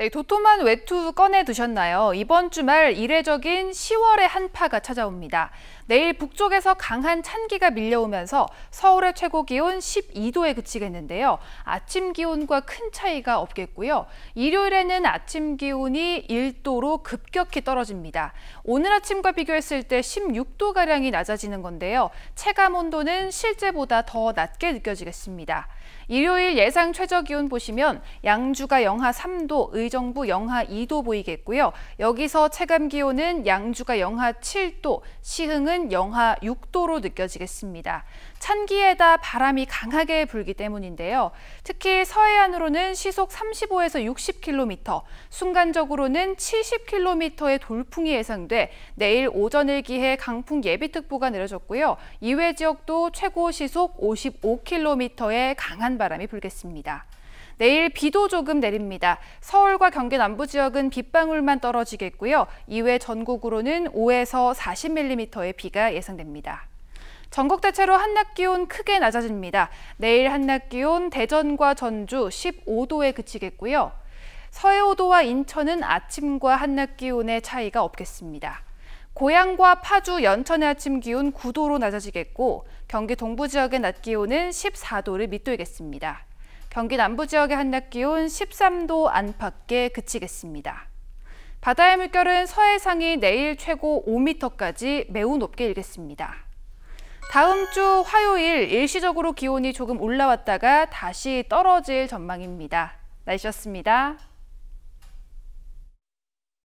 네, 도톰한 외투 꺼내 두셨나요? 이번 주말 이례적인 10월의 한파가 찾아옵니다. 내일 북쪽에서 강한 찬기가 밀려오면서 서울의 최고 기온 12도에 그치겠는데요. 아침 기온과 큰 차이가 없겠고요. 일요일에는 아침 기온이 1도로 급격히 떨어집니다. 오늘 아침과 비교했을 때 16도가량이 낮아지는 건데요. 체감 온도는 실제보다 더 낮게 느껴지겠습니다. 일요일 예상 최저 기온 보시면 양주가 영하 3도, 의정부 영하 2도 보이겠고요. 여기서 체감 기온은 양주가 영하 7도, 시흥은 영하 6도로 느껴지겠습니다. 찬기에다 바람이 강하게 불기 때문인데요. 특히 서해안으로는 시속 35에서 60km, 순간적으로는 70km의 돌풍이 예상돼 내일 오전을 기해 강풍 예비특보가 내려졌고요. 이외 지역도 최고 시속 55km의 강한 바람이 불겠습니다. 내일 비도 조금 내립니다. 서울과 경기 남부 지역은 빗방울만 떨어지겠고요. 이외 전국으로는 5에서 40mm의 비가 예상됩니다. 전국 대체로 한낮 기온 크게 낮아집니다. 내일 한낮 기온 대전과 전주 15도에 그치겠고요. 서해오도와 인천은 아침과 한낮 기온의 차이가 없겠습니다. 고향과 파주, 연천의 아침 기온 9도로 낮아지겠고 경기 동부 지역의 낮 기온은 14도를 밑돌겠습니다. 경기 남부 지역의 한낮 기온 13도 안팎에 그치겠습니다. 바다의 물결은 서해상이 내일 최고 5m까지 매우 높게 일겠습니다. 다음 주 화요일 일시적으로 기온이 조금 올라왔다가 다시 떨어질 전망입니다. 날씨였습니다.